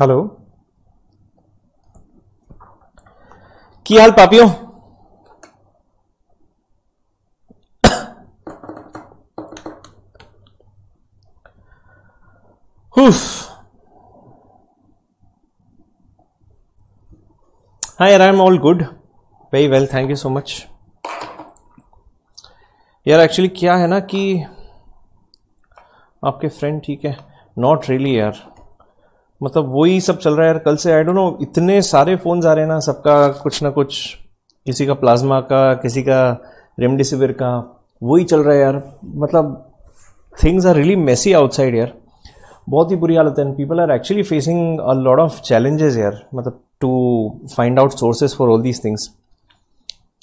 Hello की हाल पापियो hi I am all good very well thank you so much यार एक्चुअली क्या है ना कि आपके फ्रेंड ठीक है नॉट रियली यार मतलब वही सब चल रहा है यार कल से आई डोंट नो इतने सारे फोन आ रहे हैं ना सबका कुछ ना कुछ किसी का प्लाज्मा का किसी का रेमडेसिविर का वही चल रहा है यार मतलब things are really messy outside यार बहुत ही बुरी हालत है and people are actually facing a lot of challenges यार मतलब to find out sources for all these things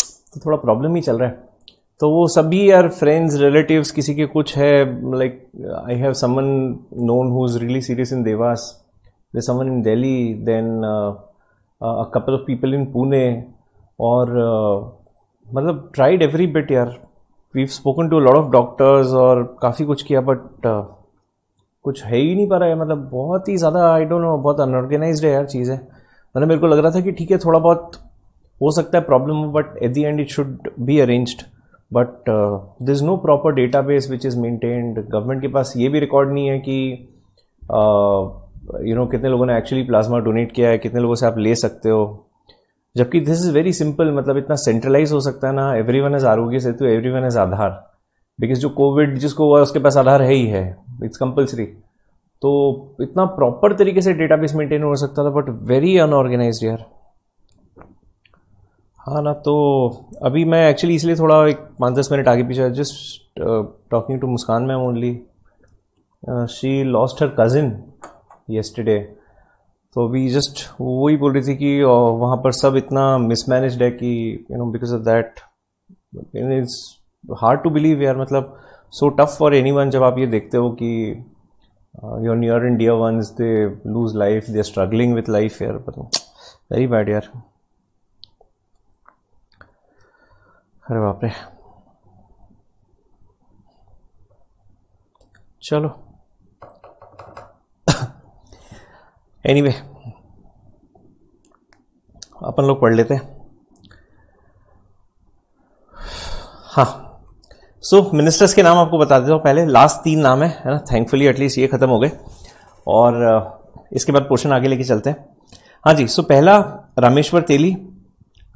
तो थोड़ा प्रॉब्लम ही चल रहा है तो वो सभी यार फ्रेंड्स रिलेटिव्स किसी के कुछ है like I have someone known who is really serious in Dewas there's someone in Delhi, then uh, a couple of people in Pune, or uh, मतलब ट्राइड एवरी बिट यार we spoken to lot of doctors और काफ़ी कुछ किया but uh, कुछ है ही नहीं पा रहा है मतलब बहुत ही ज़्यादा आई डोंट नो बहुत अनऑर्गेनाइज है यार चीज़ें मतलब मेरे को लग रहा था कि ठीक है थोड़ा बहुत हो सकता है problem but at the end it should be arranged but there is no proper database which is maintained government के पास ये भी रिकॉर्ड नहीं है कि uh, you you know know, कितने लोगों ने एक्चुअली प्लाज्मा डोनेट किया है कितने लोगों से आप ले सकते हो जबकि दिस इज़ वेरी सिंपल मतलब इतना सेंट्रलाइज हो सकता है ना every everyone is Aarogya Setu everyone is Aadhaar because जो कोविड जिसको हुआ उसके पास आधार है ही है इट्स कंपल्सरी तो इतना प्रॉपर तरीके से डेटा बेस मेंटेन हो सकता था बट वेरी अनऑर्गेनाइज यार हाँ ना तो अभी मैं एक्चुअली इसलिए थोड़ा एक पाँच दस मिनट आगे पीछे just talking to Muskaan ma'am only she lost her cousin yesterday तो अभी जस्ट वही बोल रही थी कि वहाँ पर सब इतना मिसमैनेज्ड है कि you know because of that it's hard to believe यार मतलब so tough for anyone जब आप ये देखते हो कि your near and dear is they lose life they struggling with life यार वेरी बैड यार अरे बाप रे चलो एनीवे anyway, अपन लोग पढ़ लेते हैं हाँ सो so, मिनिस्टर्स के नाम आपको बता देता हूँ पहले लास्ट तीन नाम है है ना थैंकफुली एटलीस्ट ये ख़त्म हो गए और इसके बाद पोर्शन आगे लेके चलते हैं हाँ जी सो so, पहला Rameswar Teli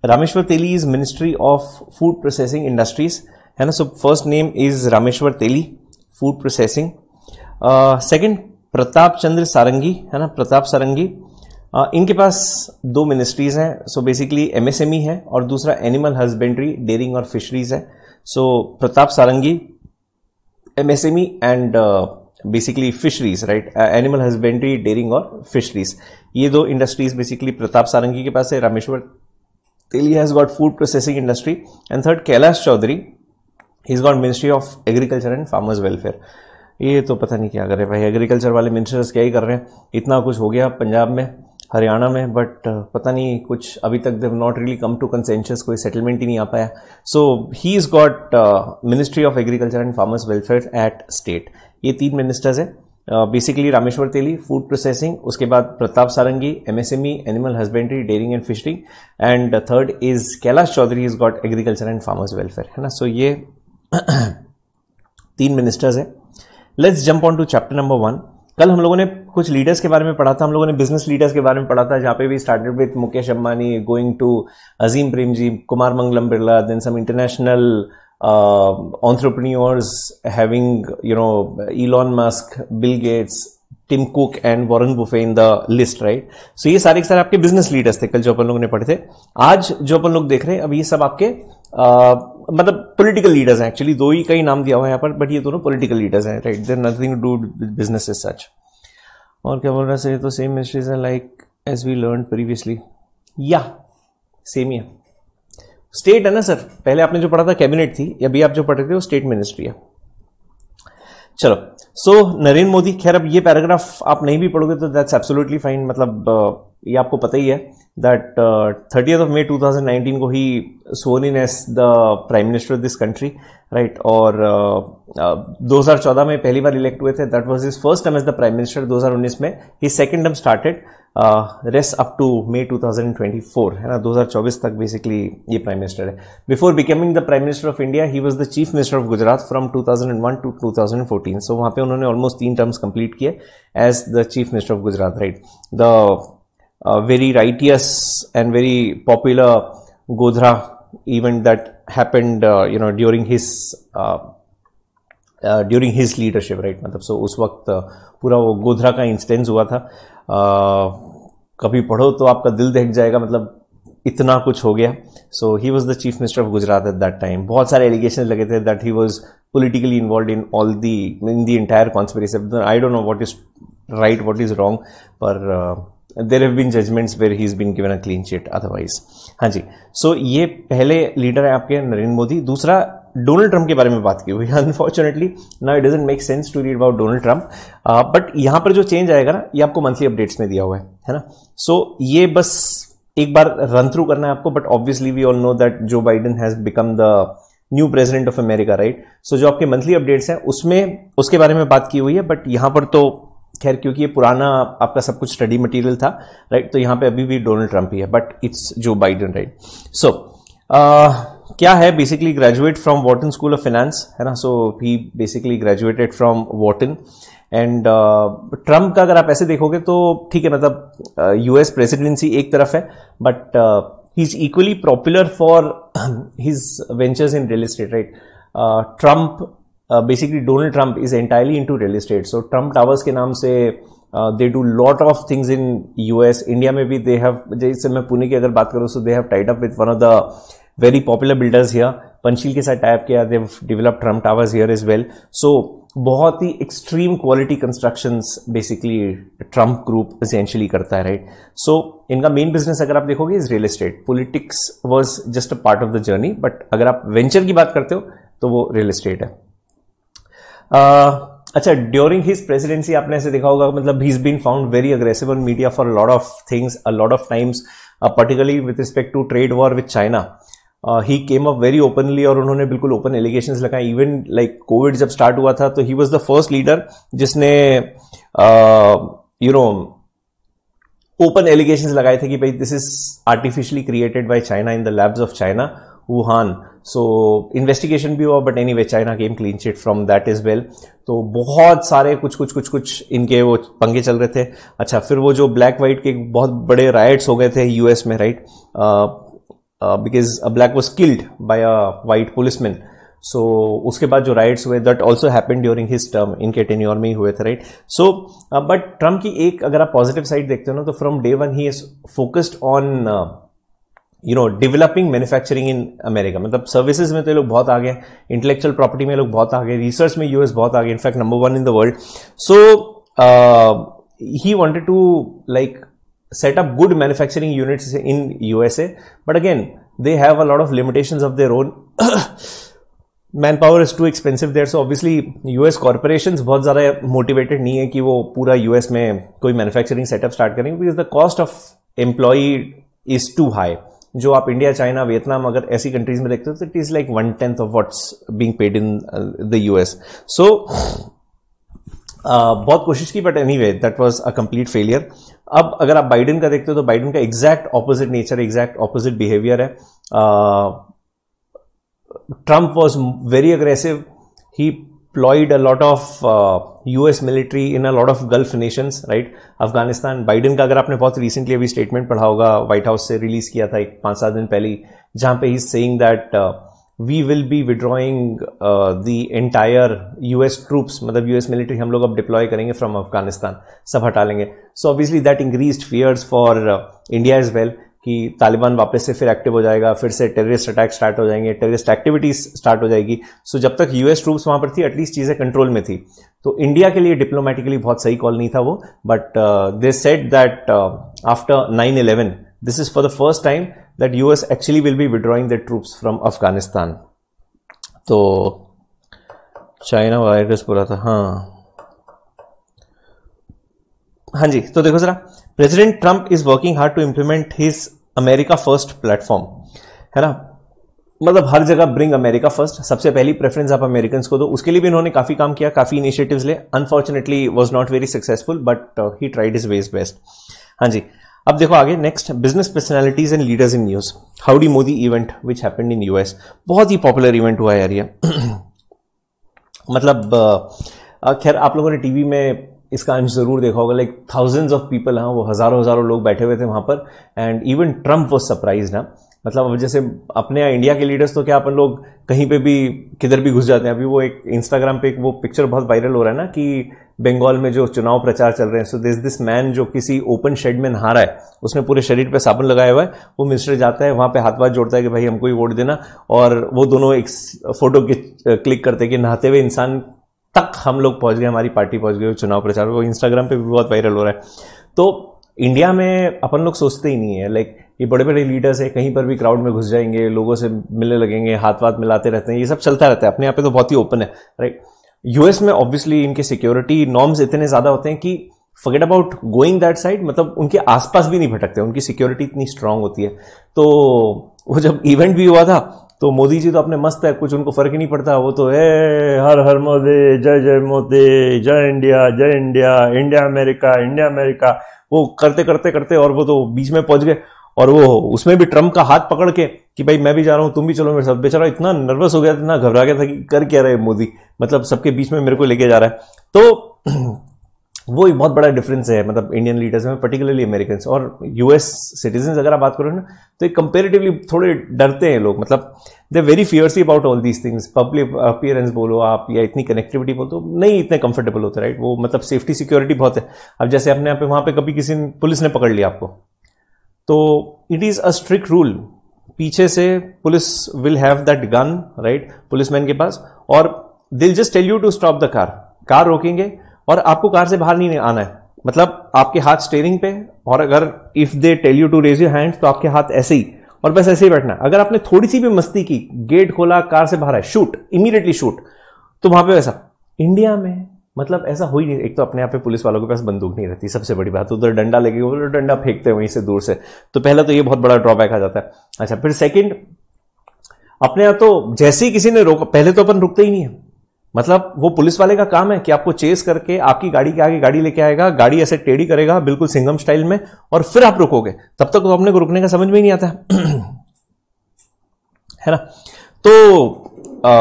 Rameswar Teli is ministry of food processing industries है ना so first name is Rameswar Teli food processing second Pratap Chandra Sarangi है ना प्रताप सारंगी इनके पास दो मिनिस्ट्रीज हैं सो बेसिकली एमएसएमई है और दूसरा एनिमल हस्बेंड्री डेयरिंग और फिशरीज है so Pratap Sarangi MSME and basically fisheries right animal husbandry dairying और फिशरीज ये दो इंडस्ट्रीज बेसिकली प्रताप सारंगी के पास है Rameswar Teli has got food processing industry and third Kailash Choudhary is got ministry of agriculture and farmers welfare ये तो पता नहीं क्या कर रहे भाई एग्रीकल्चर वाले मिनिस्टर्स क्या ही कर रहे हैं इतना कुछ हो गया पंजाब में हरियाणा में बट uh, पता नहीं कुछ अभी तक they've not really come to consensus कोई सेटलमेंट ही नहीं आ पाया so he is got ministry of agriculture and farmers welfare at state ये तीन मिनिस्टर्स हैं basically Rameswar Teli food processing उसके बाद Pratap Sarangi MSME animal husbandry dairying and fishery and third is Kailash Choudhary is got agriculture and farmers welfare है ना so so, ये तीन ministers हैं let's jump on to chapter number one कल हम लोगों ने कुछ लीडर्स के बारे में पढ़ा था हम लोगों ने बिजनेस लीडर्स के बारे में पढ़ा था जहाँ पे भी started with Mukesh Ambani going to Azim Premji Kumar Mangalam Birla then some international entrepreneurs having you know Elon Musk Bill Gates Tim Cook and Warren Buffett in the list right so ये सारे के सारे आपके बिजनेस लीडर्स थे कल जो अपन लोगों ने पढ़े थे आज जो अपन लोग देख रहे हैं अब ये सब आपके मतलब पॉलिटिकल लीडर्स हैं एक्चुअली दो ही कई नाम दिया हुआ है यहाँ पर बट ये दोनों पॉलिटिकल लीडर्स हैं right there nothing to do business is such और क्या बोल रहा है तो सेम मिनिस्ट्रीज हैं like as we learn previously या सेम ही है स्टेट है ना सर पहले आपने जो पढ़ा था कैबिनेट थी अभी आप जो पढ़ रहे थे वो स्टेट मिनिस्ट्री है चलो सो so, नरेंद्र मोदी खैर अब ये पैराग्राफ आप नहीं भी पढ़ोगे तो दैट्स एब्सोल्युटली फाइन मतलब ये आपको पता ही है that uh, 30th of May 2019 को ही sworn in as the prime minister of this country right और uh, uh, 2014 में पहली बार elect हुए थे that was his first term as the prime minister 2019 में his second term started rest up to May 2024 है ना 2024 तक बेसिकली ये प्राइम मिनिस्टर है before becoming the prime minister of India he was the chief minister of Gujarat from 2001 to 2014 so so, वहाँ पे उन्होंने almost तीन टर्म्स कंप्लीट किए as the chief minister of Gujarat right the uh, very righteous and very popular Godhra event that happened uh, you know during his uh, during his leadership right मतलब so उस वक्त पूरा वो गोधरा का instance हुआ था कभी पढ़ो तो आपका दिल दहक जाएगा मतलब इतना कुछ हो गया so he was the chief minister of Gujarat at that time बहुत सारे एलिगेशन लगे थे that he was politically involved in all the in the entire conspiracy i don't know what is right what is wrong but uh, there have been judgments where he is been given a clean chit otherwise हाँ जी so so, ये पहले leader है आपके नरेंद्र मोदी दूसरा Donald Trump के बारे में बात की हुई अनफॉर्चुनेटली ना it doesn't make sense to read about Donald Trump but यहाँ पर जो चेंज आएगा ना ये आपको मंथली अपडेट्स में दिया हुआ है है ना सो so, ये बस एक बार रन थ्रू करना है आपको but obviously we all know that Joe Biden has become the new president of America right so जो आपके मंथली अपडेट्स हैं उसमें उसके बारे में बात की हुई है बट यहाँ पर तो खैर क्योंकि ये पुराना आपका सब कुछ स्टडी मटेरियल था राइट तो यहाँ पे अभी भी डोनाल्ड ट्रंप ही है but it's Joe Biden right so क्या है basically graduate from Wharton school of finance है ना so he basically graduated from Wharton and Trump का अगर आप ऐसे देखोगे तो ठीक है मतलब यूएस uh, प्रेसिडेंसी एक तरफ है but he is equally popular for his ventures in real estate right Trump basically Donald Trump is entirely into real state so Trump towers के नाम से they do lot of things in U S India में भी they have जैसे मैं पुणे की अगर बात करूँ so they have tied up with one of the very popular builders here Panchshil के साथ टाइप किया they develop Trump towers here as well so बहुत ही extreme quality construction basically Trump group essentially करता है राइट सो so, इनका main business अगर आप देखोगे is real estate politics was just a part of the journey but अगर आप वेंचर की बात करते हो तो वो रियल इस्टेट है Uh, अच्छा ड्यूरिंग हिज प्रेसिडेंसी आपने ऐसे देखा होगा मतलब he is been found very aggressive on media for lot of things a lot of times particularly with respect to trade war with China he came up very openly और उन्होंने बिल्कुल open allegation लगाए even like covid जब start हुआ था तो he was the first leader जिसने you know open allegation लगाए थे कि भाई this is artificially created by China in the labs of China Wuhan so investigation भी हुआ but anyway China gave clean chit from that is well तो बहुत सारे कुछ कुछ कुछ कुछ इनके वो पंगे चल रहे थे अच्छा फिर वो जो ब्लैक वाइट के बहुत बड़े राइट्स हो गए थे यूएस में right because a black was killed by a white policeman so उसके बाद जो राइट्स हुए that also happen during his term इनके टेन्योर में ही हुए थे राइट सो बट ट्रम्प की एक अगर आप पॉजिटिव साइड देखते हो ना तो from day one he is focused on you know developing manufacturing in America मतलब सर्विसेज में तो लोग बहुत आगे हैं इंटेलेक्चुअल प्रॉपर्टी में लोग बहुत आगे रिसर्च में यूएस बहुत आगे in fact number one in the world so he wanted to like set good manufacturing unit in USA but again they have a lot of limitation of their own man power is too expensive there so obviously US corporation बहुत ज़्यादा motivated नहीं है कि वो पूरा US में कोई manufacturing setup start करेंगे because the cost of employee is too high जो आप इंडिया चाइना वियतनाम अगर ऐसी कंट्रीज में देखते हो तो it is like one tenth of what's being paid in the US so बहुत कोशिश की but anyway that was a complete failure अब अगर आप बाइडन का देखते हो तो बाइडन का exact opposite nature exact opposite behaviour है Trump was very aggressive he deployed a lot of US military in a lot of Gulf nations right Afghanistan Biden का अगर आपने बहुत रिसेंटली अभी स्टेटमेंट पढ़ा होगा व्हाइट हाउस से रिलीज किया था एक पांच सात दिन पहले जहां पे he saying that we will be withdrawing the entire U S troops मतलब यू एस मिलिट्री हम लोग अब डिप्लॉय करेंगे फ्रॉम अफगानिस्तान सब हटा लेंगे so obviously that increase fears for India is well कि तालिबान वापस से फिर एक्टिव हो जाएगा फिर से टेररिस्ट अटैक स्टार्ट हो जाएंगे टेररिस्ट एक्टिविटीज स्टार्ट हो जाएगी सो जब तक यूएस ट्रूप्स वहां पर थी एटलीस्ट चीज़ें कंट्रोल में थी तो इंडिया के लिए डिप्लोमेटिकली बहुत सही कॉल नहीं था वो but they said that after nine eleven this is for the first time that US actually will be withdrawing the troops from Afghanistan तो चाइना वायरस बोला था हाँ हाँ जी तो देखो ज़रा president Trump is working hard to implement his America first platform है ना मतलब हर जगह ब्रिंग अमेरिका फर्स्ट सबसे पहली प्रेफरेंस आप अमेरिकन को दो उसके लिए भी इन्होंने काफी काम किया काफी इनिशिएटिव्स ले unfortunately was not very successful but he tried is ways best हाँ जी अब देखो आगे next business personalities and leaders in news Howdy Modi event which happened in US बहुत ही पॉपुलर इवेंट हुआ है यार ये मतलब uh, uh, खैर आप लोगों ने टीवी में इसका अंश ज़रूर देखा होगा लाइक थाउजेंड्स ऑफ पीपल हाँ वो हज़ारों हज़ारों लोग बैठे हुए थे वहाँ पर and even Trump was surprise ना मतलब अब जैसे अपने इंडिया के लीडर्स तो क्या अपन लोग कहीं पे भी किधर भी घुस जाते हैं अभी वो एक इंस्टाग्राम पे एक वो पिक्चर बहुत वायरल हो रहा है ना कि बंगाल में जो चुनाव प्रचार चल रहे हैं सो दिस दिस मैन जो किसी ओपन शेड में नहा रहा है उसने पूरे शरीर पे साबुन लगाया हुआ है वो मिनिस्टर जाता है वहाँ पे हाथ पाथ जोड़ता है कि भाई हमको ही वोट देना और वो दोनों एक फोटो क्लिक करते हैं कि नहाते हुए इंसान तक हम लोग पहुंच गए हमारी पार्टी पहुंच गई चुनाव प्रचार वो इंस्टाग्राम पे भी बहुत वायरल हो रहा है तो इंडिया में अपन लोग सोचते ही नहीं है लाइक ये बड़े बड़े लीडर्स हैं कहीं पर भी क्राउड में घुस जाएंगे लोगों से मिलने लगेंगे हाथ वाथ मिलाते रहते हैं ये सब चलता रहता है अपने यहाँ पे तो बहुत ही ओपन है राइट यूएस में ऑब्वियसली इनके सिक्योरिटी नॉर्म्स इतने ज़्यादा होते हैं कि forget about going that side मतलब उनके आसपास भी नहीं भटकते उनकी सिक्योरिटी इतनी स्ट्रांग होती है तो वो जब इवेंट भी हुआ था तो मोदी जी तो अपने मस्त है कुछ उनको फ़र्क ही नहीं पड़ता वो तो है हर हर मोदे जय जय मोदे जय इंडिया जय India India America India America वो करते करते करते और वो तो बीच में पहुंच गए और वो उसमें भी ट्रम्प का हाथ पकड़ के कि भाई मैं भी जा रहा हूँ तुम भी चलो मेरे साथ बेचारा इतना नर्वस हो गया इतना घबरा गया था कि कर क्या रहे मोदी मतलब सबके बीच में मेरे को लेके जा रहा है तो वो एक बहुत बड़ा डिफरेंस है मतलब इंडियन लीडर्स में पर्टिकुलरली अमेरिकन और यूएस सिटीजन अगर आप बात करो ना तो एक कंपेरेटिवली थोड़े डरते हैं लोग मतलब they very fiercely about all these things public appearance बोलो आप या इतनी कनेक्टिविटी बोलो तो नहीं इतने कंफर्टेबल होते राइट वो मतलब सेफ्टी सिक्योरिटी बहुत है अब जैसे अपने यहाँ पे वहाँ पे कभी किसी ने पुलिस ने पकड़ लिया आपको तो it is a strict rule पीछे से police will have that gun right policeman के पास और they'll just tell you to stop the car car रोकेंगे और आपको कार से बाहर नहीं आना है मतलब आपके हाथ स्टेयरिंग पे और अगर if they tell you to raise you hand तो आपके हाथ ऐसे ही और बस ऐसे ही बैठना है अगर आपने थोड़ी सी भी मस्ती की गेट खोला कार से बाहर है शूट इमीडिएटली शूट तो वहां पे वैसा इंडिया में मतलब ऐसा हो ही नहीं एक तो अपने आप पे पुलिस वालों के पास बंदूक नहीं रहती सबसे बड़ी बात तो उधर डंडा लेके उधर डंडा फेंकते हैं वहीं से दूर से तो पहला तो ये बहुत बड़ा ड्रॉबैक आ जाता है अच्छा फिर सेकेंड अपने यहां तो जैसे ही किसी ने रोका पहले तो अपन रुकते ही नहीं है मतलब वो पुलिस वाले का काम है कि आपको चेस करके आपकी गाड़ी के आगे गाड़ी लेके आएगा गाड़ी ऐसे टेढ़ी करेगा बिल्कुल सिंगम स्टाइल में और फिर आप रुकोगे तब तक तो अपने को रुकने का समझ में ही नहीं आता है ना तो आ,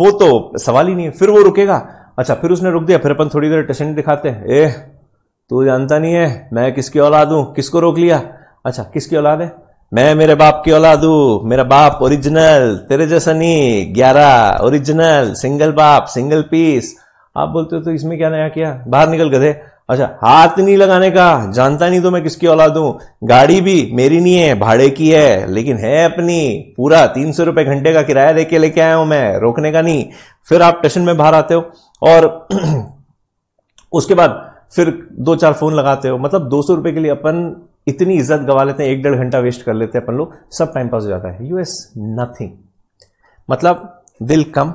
वो तो सवाल ही नहीं है फिर वो रुकेगा अच्छा फिर उसने रुक दिया फिर अपन थोड़ी देर टेसेंट दिखाते हैं ए तू जानता नहीं है मैं किसकी औलाद हूं किसको रोक लिया अच्छा किसकी औलाद है मैं मेरे बाप की औलाद हूं मेरा बाप ओरिजिनल तेरे जैसा नहीं ग्यारह ओरिजिनल सिंगल बाप सिंगल पीस आप बोलते हो तो इसमें क्या नया किया बाहर निकल गए अच्छा हाथ नहीं लगाने का जानता नहीं तो मैं किसकी औलाद हूं गाड़ी भी मेरी नहीं है भाड़े की है लेकिन है अपनी पूरा तीन सौ रुपए घंटे का किराया देके लेके आया हूं मैं रोकने का नहीं फिर आप टेशन में बाहर आते हो और उसके बाद फिर दो चार फोन लगाते हो मतलब दो सौ रुपए के लिए अपन इतनी इज्जत गवा लेते हैं एक डेढ़ घंटा वेस्ट कर लेते हैं अपन लोग सब टाइम पास हो जाता है यू एस नथिंग मतलब दिल कम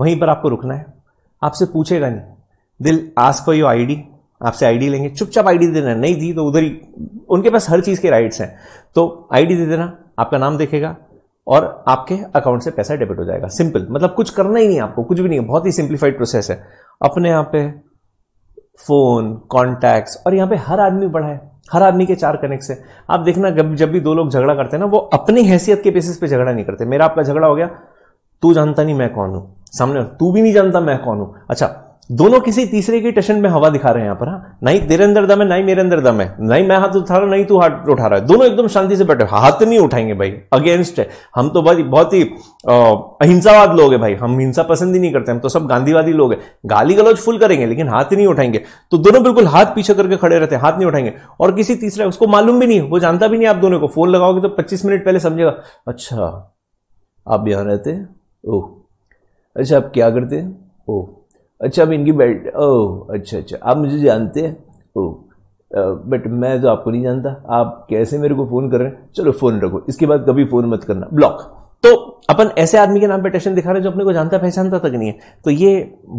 वहीं पर आपको रुकना है आपसे पूछेगा नहीं they'll ask for you ID आपसे आईडी लेंगे चुपचाप आईडी देना नहीं दी तो उधर ही उनके पास हर चीज़ के राइट्स हैं तो आईडी दे देना आपका नाम देखेगा और आपके अकाउंट से पैसा डेबिट हो जाएगा सिंपल मतलब कुछ करना ही नहीं आपको कुछ भी नहीं है बहुत ही सिंप्लीफाइड प्रोसेस है अपने यहां पे फोन कॉन्टैक्ट्स और यहां पे हर आदमी बढ़ा है हर आदमी के चार कनेक्ट है आप देखना जब भी दो लोग झगड़ा करते हैं ना वो अपनी हैसियत के बेसिस पे झगड़ा नहीं करते मेरा आपका झगड़ा हो गया तू जानता नहीं मैं कौन हूं सामने तू भी नहीं जानता मैं कौन हूं अच्छा दोनों किसी तीसरे की टशन में हवा दिखा रहे हैं यहां पर हाँ नहीं तेरे अंदर दम है ना ही मेरे अंदर दम है नहीं मैं हाथ उठा रहा नहीं तू हाथ उठा रहा है दोनों एकदम शांति से बैठे हाथ नहीं उठाएंगे भाई अगेंस्ट है हम तो भाई बहुत ही अहिंसावाद लोग है भाई हम हिंसा पसंद ही नहीं करते हम तो सब गांधीवादी लोग हैं गाली गलौज फुल करेंगे लेकिन हाथ नहीं उठाएंगे तो दोनों बिल्कुल हाथ पीछे करके खड़े रहते हैं हाथ नहीं उठाएंगे और किसी तीसरे उसको मालूम भी नहीं वो जानता भी नहीं आप दोनों को फोन लगाओगे तो पच्चीस मिनट पहले समझेगा अच्छा आप यहां रहते ओह अच्छा आप क्या करते ओह अच्छा अब इनकी बेल्ट ओह अच्छा अच्छा आप मुझे जानते हैं ओह बट मैं तो आपको नहीं जानता आप कैसे मेरे को फ़ोन कर रहे हैं चलो फ़ोन रखो इसके बाद कभी फ़ोन मत करना ब्लॉक तो अपन ऐसे आदमी के नाम पे टेशन दिखा रहे हैं जो अपने को जानता पहचानता तक नहीं है तो ये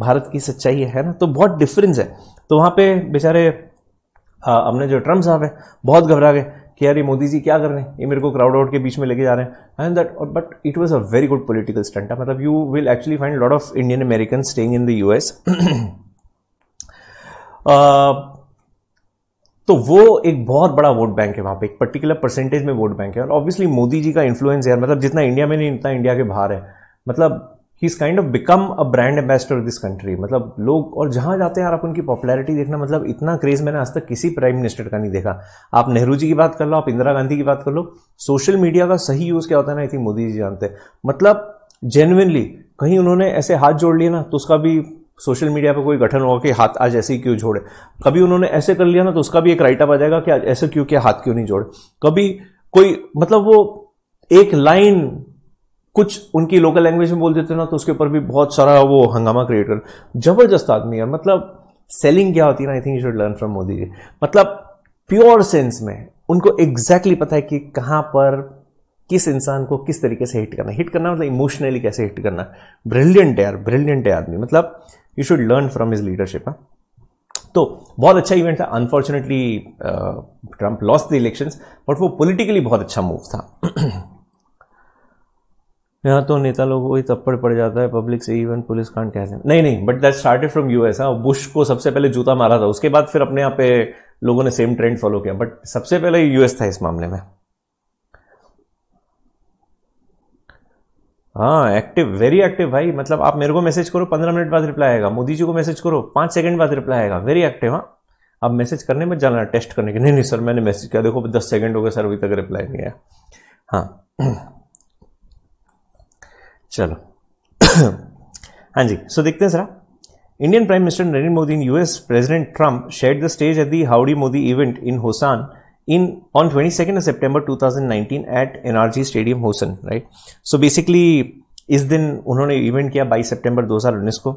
भारत की सच्चाई है ना तो बहुत डिफरेंस है तो वहाँ पे बेचारे अपने जो ट्रम्प साहब है बहुत घबरा गए कि यार ये मोदी जी क्या कर रहे हैं ये मेरे को क्राउड आउट के बीच में लेके जा रहे हैं and that but it was a very good political stunt मतलब you will actually find lot of Indian American staying in the US तो वो एक बहुत बड़ा वोट बैंक है वहाँ पे एक पर्टिकुलर परसेंटेज में वोट बैंक है और ऑब्वियसली मोदी जी का इन्फ्लुएंस यार मतलब जितना इंडिया में नहीं उतना इंडिया के बाहर है मतलब is kind of become a brand ambassador of this country मतलब लोग और जहां जाते हैं यार आप उनकी पॉपुलैरिटी देखना मतलब इतना क्रेज़ मैंने आज तक किसी प्राइम मिनिस्टर का नहीं देखा आप नेहरू जी की बात कर लो आप इंदिरा गांधी की बात कर लो सोशल मीडिया का सही यूज़ क्या होता है ना आई थिंक मोदी जी जानते हैं मतलब जेनुनली कहीं उन्होंने ऐसे हाथ जोड़ लिए ना तो उसका भी सोशल मीडिया पर कोई गठन होगा कि हाथ आज ऐसे ही क्यों जोड़े कभी उन्होंने ऐसे कर लिया ना तो उसका भी एक राइटअप आ जाएगा कि आज ऐसे क्यों क्या हाथ क्यों नहीं जोड़े कभी कोई मतलब वो एक लाइन कुछ उनकी लोकल लैंग्वेज में बोल देते ना तो उसके ऊपर भी बहुत सारा वो हंगामा क्रिएट कर जबरदस्त आदमी यार मतलब सेलिंग क्या होती है ना I think you should learn from Modi ji मतलब प्योर सेंस में उनको एग्जैक्टली exactly पता है कि कहाँ पर किस इंसान को किस तरीके से हिट करना हिट करना मतलब इमोशनली कैसे हिट करना ब्रिलियंट है यार ब्रिलियंट है आदमी मतलब you should learn from his leadership है तो बहुत अच्छा इवेंट था unfortunately Trump lost the elections but वो पॉलिटिकली बहुत अच्छा मूव था यहाँ तो नेता लोगों को ही थप्पड़ पड़ जाता है पब्लिक से इवन पुलिस कांड कहते हैं नहीं नहीं but that started from US हाँ बुश को सबसे पहले जूता मारा था उसके बाद फिर अपने यहाँ पे लोगों ने सेम ट्रेंड फॉलो किया बट सबसे पहले यूएस था इस मामले में हाँ एक्टिव वेरी एक्टिव भाई मतलब आप मेरे को मैसेज करो पंद्रह मिनट बाद रिप्लाई आएगा मोदी जी को मैसेज करो पांच सेकंड बाद रिप्लाई आएगा वेरी एक्टिव हाँ आप मैसेज करने में जाना टेस्ट करने के नहीं नहीं सर मैंने मैसेज किया देखो दस सेकंड हो गए सर अभी तक रिप्लाई नहीं आया हाँ चलो हाँ जी सो देखते हैं जरा Indian prime minister Narendra Modi and US president Trump share the stage at the Howdy Modi event in Houston in twenty second September two thousand nineteen at NRG stadium Houston right so basically इस दिन उन्होंने इवेंट किया दो हजार उन्नीस को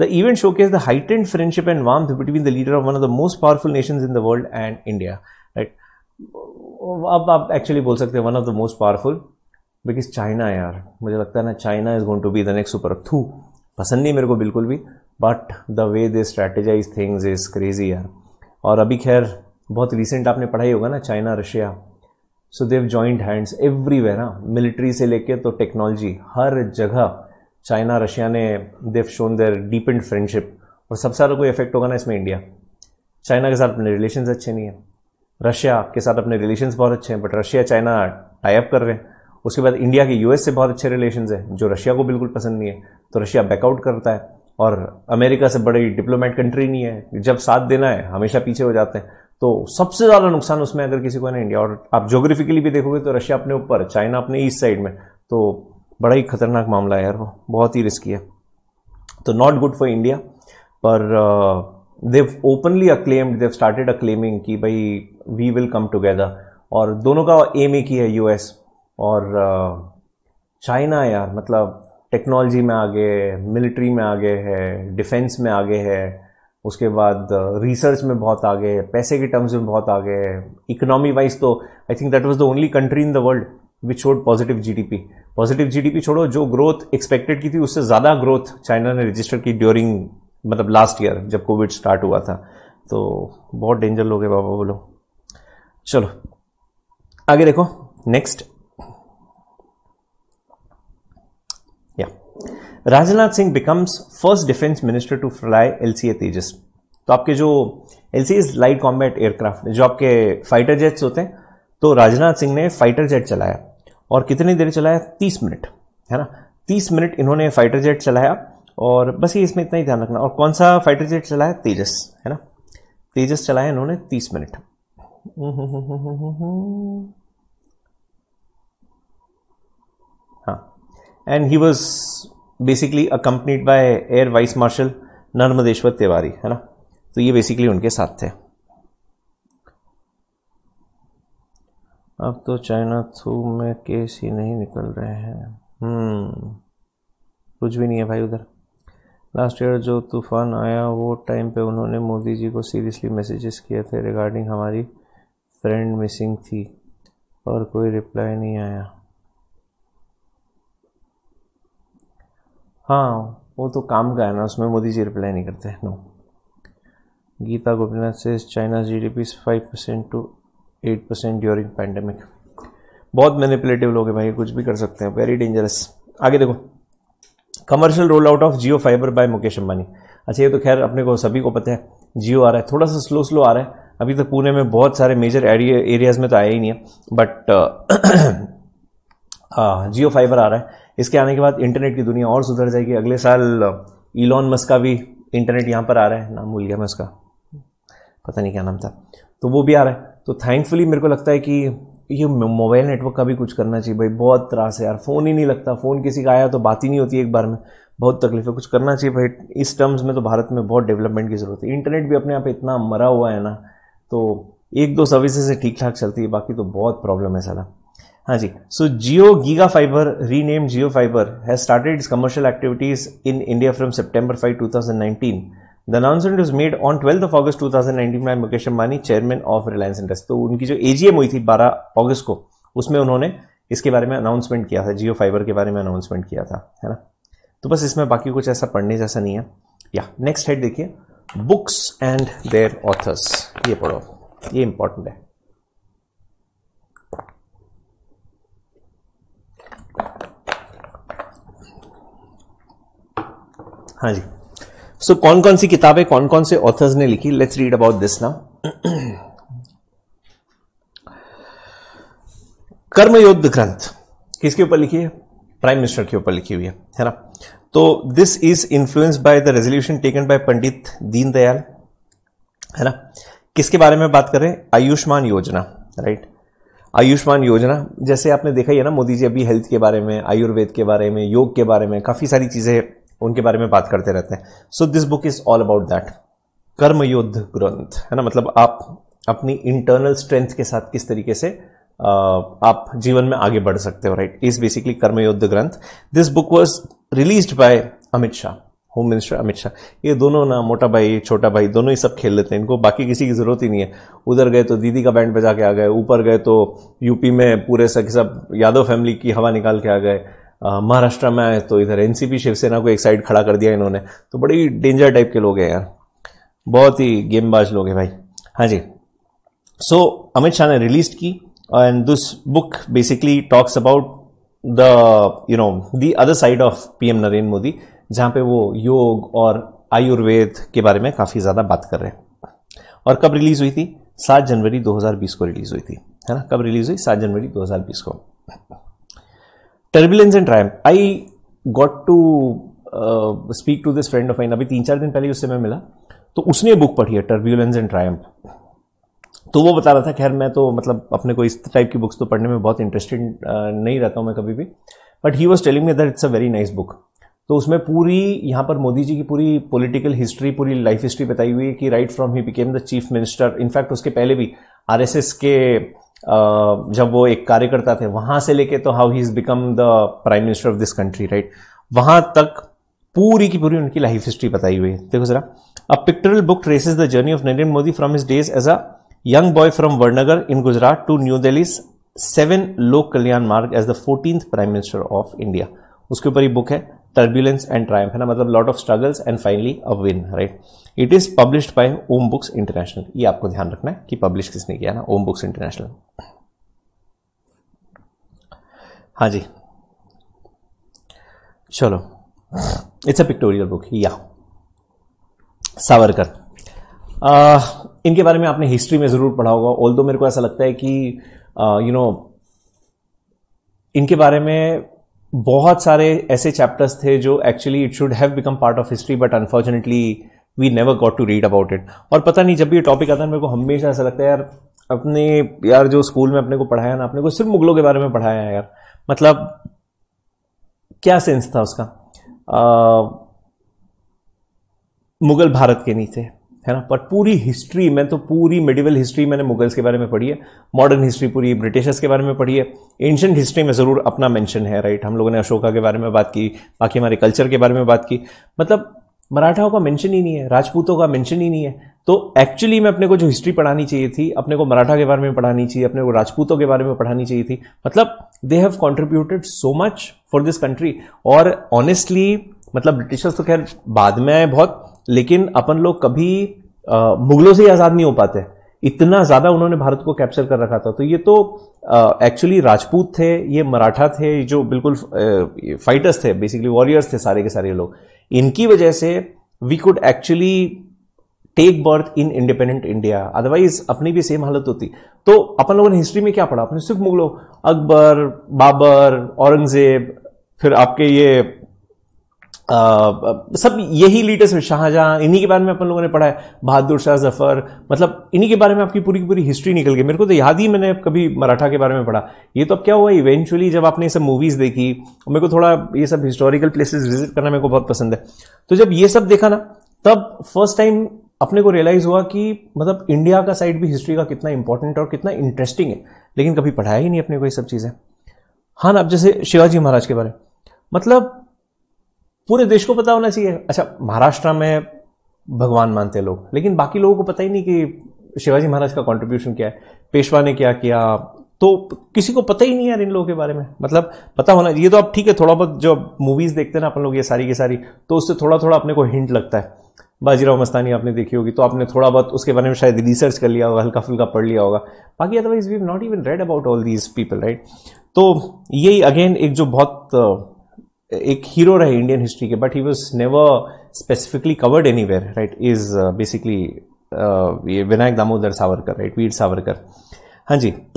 the event showcase the height and friendship and warm between the leader of one of the most powerful nation in the world and India right अब आप एक्चुअली बोल सकते हैं one of the most powerful because China यार मुझे लगता है ना China is going to be the next super थू पसंद नहीं मेरे को बिल्कुल भी but the way they strategize things is crazy यार और अभी खैर बहुत रिसेंट आपने पढ़ाई होगा ना China Russia so they've joint hands everywhere ना मिलिट्री से लेके तो टेक्नोलॉजी हर जगह चाइना रशिया ने they've shown their deep and friendship और सबसे ज़्यादा कोई इफेक्ट होगा ना इसमें इंडिया चाइना के साथ अपने रिलेशन अच्छे नहीं है रशिया के साथ अपने रिलेशन बहुत अच्छे हैं बट रशिया चाइना टाइप कर रहे हैं उसके बाद इंडिया के यूएस से बहुत अच्छे रिलेशन है जो रशिया को बिल्कुल पसंद नहीं है तो रशिया बैकआउट करता है और अमेरिका से बड़ी डिप्लोमेट कंट्री नहीं है जब साथ देना है हमेशा पीछे हो जाते हैं तो सबसे ज़्यादा नुकसान उसमें अगर किसी को है ना इंडिया और आप जोग्राफिकली भी देखोगे तो रशिया अपने ऊपर चाइना अपने ईस्ट साइड में तो बड़ा ही खतरनाक मामला है यार वो बहुत ही रिस्की है तो नॉट गुड फॉर इंडिया पर they've openly acclaimed they've started acclaiming कि भाई वी विल कम टुगेदर और दोनों का एम एक ही है यूएस और चाइना यार मतलब टेक्नोलॉजी में आगे है मिलिट्री में आगे है डिफेंस में आगे है उसके बाद रिसर्च में बहुत आगे है पैसे के टर्म्स में बहुत आगे है इकोनॉमी वाइज तो I think that was the only country in the world which showed positive GDP positive GDP छोड़ो जो ग्रोथ एक्सपेक्टेड की थी उससे ज़्यादा ग्रोथ चाइना ने रजिस्टर की ड्यूरिंग मतलब लास्ट ईयर जब कोविड स्टार्ट हुआ था तो बहुत डेंजर लोग है बाबा बोलो चलो आगे देखो next Rajnath Singh becomes first defence minister to fly L Tejas तो आपके जो L C light combat aircraft जो आपके फाइटर जेट्स होते हैं तो राजनाथ सिंह ने फाइटर जेट चलाया और कितनी देर चलाया तीस मिनट है ना तीस मिनट इन्होंने फाइटर जेट चलाया और बस ये इसमें इतना ही ध्यान रखना और कौन सा फाइटर जेट चलाया तेजस है ना तेजस चलाया इन्होंने तीस मिनट हाँ and he was basically accompanied by air vice marshal Narmdeshwar Tiwari है ना तो ये बेसिकली उनके साथ थे अब तो चाइना थ्रू में केस ही नहीं निकल रहे हैं हम्म, कुछ भी नहीं है भाई उधर लास्ट ईयर जो तूफान आया वो टाइम पे उन्होंने मोदी जी को सीरियसली मैसेजेस किए थे रिगार्डिंग हमारी फ्रेंड मिसिंग थी और कोई रिप्लाई नहीं आया हाँ वो तो काम का है ना उसमें मोदी जी रिप्लाई नहीं करते नो गीता गोपीनाथ से China G D P five percent to eight percent during pandemic बहुत मैनिपुलेटिव लोग हैं भाई कुछ भी कर सकते हैं वेरी डेंजरस आगे देखो commercial roll out of Jio fibre by Mukesh Ambani अच्छा ये तो खैर अपने को सभी को पता है जियो आ रहा है थोड़ा सा स्लो स्लो आ रहा है अभी तक तो पुणे में बहुत सारे मेजर एरियाज में तो आया ही नहीं है बट जियो फाइबर आ रहा है इसके आने के बाद इंटरनेट की दुनिया और सुधर जाएगी अगले साल इलॉन uh, मस्क का भी इंटरनेट यहाँ पर आ रहा है नाम भूल गया मैं उसका पता नहीं क्या नाम था तो वो भी आ रहा है तो थैंकफुली मेरे को लगता है कि ये मोबाइल नेटवर्क का भी कुछ करना चाहिए भाई बहुत त्रास है यार फ़ोन ही नहीं लगता फ़ोन किसी का आया तो बात ही नहीं होती एक बार में बहुत तकलीफ है कुछ करना चाहिए भाई इस टर्म्स में तो भारत में बहुत डेवलपमेंट की ज़रूरत है इंटरनेट भी अपने आप इतना मरा हुआ है ना तो एक दो सर्विसेज से ठीक ठाक चलती है बाकी तो बहुत प्रॉब्लम है सारा हाँ जी so Jio giga fibre rename Jio fibre has started its commercial activities in India from five two thousand nineteen the announcement is made on twelfth of August thousand nineteen by Mukesh Ambani chairman of Reliance industry तो उनकी जो AGM हुई थी बारह August को उसमें उन्होंने इसके बारे में अनाउंसमेंट किया था जियो फाइबर के बारे में अनाउंसमेंट किया था है ना तो बस इसमें बाकी कुछ ऐसा पढ़ने जैसा नहीं है या नेक्स्ट हेड देखिए बुक्स एंड देयर ऑथर्स ये पढ़ो ये इंपॉर्टेंट है हाँ जी सो so, कौन कौन सी किताबें कौन कौन से ऑथर्स ने लिखी let's read about this now Karmayoddha Granth किसके ऊपर लिखी है प्राइम मिनिस्टर के ऊपर लिखी हुई है है ना तो this is influence by the resolution taken by Pandit Deendayal है ना किसके बारे में बात करें आयुष्मान योजना राइट आयुष्मान योजना जैसे आपने देखा ही है ना मोदी जी अभी हेल्थ के बारे में आयुर्वेद के बारे में योग के बारे में काफ़ी सारी चीज़ें उनके बारे में बात करते रहते हैं so this book is all about that Karmayuddha Granth है ना मतलब आप अपनी इंटरनल स्ट्रेंथ के साथ किस तरीके से आप जीवन में आगे बढ़ सकते हो right is basically Karmayuddha Granth this book was release by Amit Shah home minister Amit Shah ये दोनों ना मोटा भाई छोटा भाई दोनों ही सब खेल लेते हैं इनको बाकी किसी की ज़रूरत ही नहीं है उधर गए तो दीदी का बैंड बजा के आ गए ऊपर गए तो यूपी में पूरे सब सब यादव फैमिली की हवा निकाल के आ गए महाराष्ट्र में आए तो इधर एनसीपी शिवसेना को एक साइड खड़ा कर दिया इन्होंने तो बड़ी डेंजर टाइप के लोग हैं यार बहुत ही गेमबाज लोग हैं भाई हाँ जी सो अमित शाह ने रिलीज की and this book basically talks about the you know the other side of PM Narendra Modi जहाँ पे वो योग और आयुर्वेद के बारे में काफ़ी ज़्यादा बात कर रहे हैं और कब रिलीज़ हुई थी सात जनवरी 2020 को रिलीज़ हुई थी है ना कब रिलीज़ हुई सात जनवरी 2020 को turbulence and triumph I got to speak to this friend of mine अभी तीन चार दिन पहले उससे मैं मिला तो उसने बुक पढ़ी है टर्बुलेंस एंड ट्रायम्प तो वो बता रहा था खैर मैं तो मतलब अपने को इस टाइप की बुक्स तो पढ़ने में बहुत इंटरेस्टेड uh, नहीं रहता हूँ मैं कभी भी but he was telling me that it's a very nice book तो उसमें पूरी यहाँ पर मोदी जी की पूरी पॉलिटिकल हिस्ट्री पूरी लाइफ हिस्ट्री बताई हुई है कि right from he became the chief minister in fact उसके पहले भी आरएसएस के जब वो एक कार्यकर्ता थे वहां से लेके तो how he is become the prime minister of this country right वहां तक पूरी की पूरी उनकी लाइफ हिस्ट्री बताई हुई है देखो जरा a pictorial book traces the journey of Narendra Modi from his days as a young boy from Vadnagar in Gujarat to New Delhi seven Lok Kalyan Marg as the fourteenth prime minister of India उसके ऊपर ये बुक है टर्बुलेंस एंड triumph है ना मतलब lot of struggles and finally a win right it is published by Om books international ये आपको ध्यान रखना है कि पब्लिश किसने किया ना ओम बुक्स इंटरनेशनल हाँ जी चलो इट्स अ पिक्टोरियल बुक या सावरकर आ, इनके बारे में आपने हिस्ट्री में ज़रूर पढ़ा होगा ऑल मेरे को ऐसा लगता है कि यू नो you know, इनके बारे में बहुत सारे ऐसे चैप्टर्स थे जो actually it should have become part of history but unfortunately we never got to read about it और पता नहीं जब भी ये टॉपिक आता है मेरे को हमेशा ऐसा लगता है यार अपने यार जो स्कूल में अपने को पढ़ाया ना अपने को सिर्फ मुगलों के बारे में पढ़ाया है यार मतलब क्या सेंस था उसका आ, मुगल भारत के नहीं थे है ना पर पूरी हिस्ट्री मैं तो पूरी मेडिवल हिस्ट्री मैंने मुगल्स के बारे में पढ़ी है मॉडर्न हिस्ट्री पूरी ब्रिटिशर्स के बारे में पढ़ी है एंशंट हिस्ट्री में ज़रूर अपना मेंशन है राइट हम लोगों ने अशोका के बारे में बात की बाकी हमारे कल्चर के बारे में बात की मतलब मराठाओं का मेंशन ही नहीं है राजपूतों का मेंशन ही नहीं है तो एक्चुअली मैं अपने को जो हिस्ट्री पढ़ानी चाहिए थी अपने को मराठा के बारे में पढ़ानी चाहिए अपने को राजपूतों के बारे में पढ़ानी चाहिए थी मतलब they have contributed so much for this country और ऑनेस्टली मतलब ब्रिटिशर्स तो खैर बाद में आए बहुत लेकिन अपन लोग कभी आ, मुगलों से ही आज़ाद नहीं हो पाते इतना ज़्यादा उन्होंने भारत को कैप्चर कर रखा था तो ये तो एक्चुअली राजपूत थे ये मराठा थे जो बिल्कुल फाइटर्स थे बेसिकली वॉरियर्स थे सारे के सारे लोग इनकी वजह से we could actually take birth in independent India otherwise अपनी भी सेम हालत होती तो अपन लोगों ने हिस्ट्री में क्या पढ़ा अपने सिर्फ मुगलों अकबर बाबर औरंगजेब फिर आपके ये सब यही लीडर्स हैं शाहजहां इन्हीं के बारे में अपन लोगों ने पढ़ा है बहादुर शाह जफर मतलब इन्हीं के बारे में आपकी पूरी की पूरी हिस्ट्री निकल गई मेरे को तो याद ही मैंने कभी मराठा के बारे में पढ़ा ये तो अब क्या हुआ इवेंचुअली जब आपने ये सब मूवीज़ देखी और मेरे को थोड़ा ये सब हिस्टोरिकल प्लेसेस विजिट करना मेरे को बहुत पसंद है तो जब ये सब देखा ना तब फर्स्ट टाइम अपने को रियलाइज़ हुआ कि मतलब इंडिया का साइड भी हिस्ट्री का कितना इंपॉर्टेंट और कितना इंटरेस्टिंग है लेकिन कभी पढ़ाया ही नहीं अपने को ये सब चीज़ें हाँ ना अब जैसे शिवाजी महाराज के बारे में मतलब पूरे देश को पता होना चाहिए अच्छा महाराष्ट्र में भगवान मानते लोग लेकिन बाकी लोगों को पता ही नहीं कि शिवाजी महाराज का कॉन्ट्रीब्यूशन क्या है पेशवा ने क्या किया तो किसी को पता ही नहीं यार इन लोगों के बारे में मतलब पता होना ये तो अब ठीक है थोड़ा बहुत जो मूवीज़ देखते हैं ना अपन लोग ये सारी की सारी तो उससे थोड़ा थोड़ा अपने को हिंट लगता है बाजीराव मस्तानी आपने देखी होगी तो आपने थोड़ा बहुत उसके बारे में शायद रिसर्च कर लिया होगा हल्का फुल्का पढ़ लिया होगा बाकी otherwise we not even read about all these people right तो यही अगेन एक जो बहुत एक हीरो रहे इंडियन हिस्ट्री के but he was never specifically covered anywhere right is basically Vinayak Damodar Savarkar right Veer Savarkar हाँ जी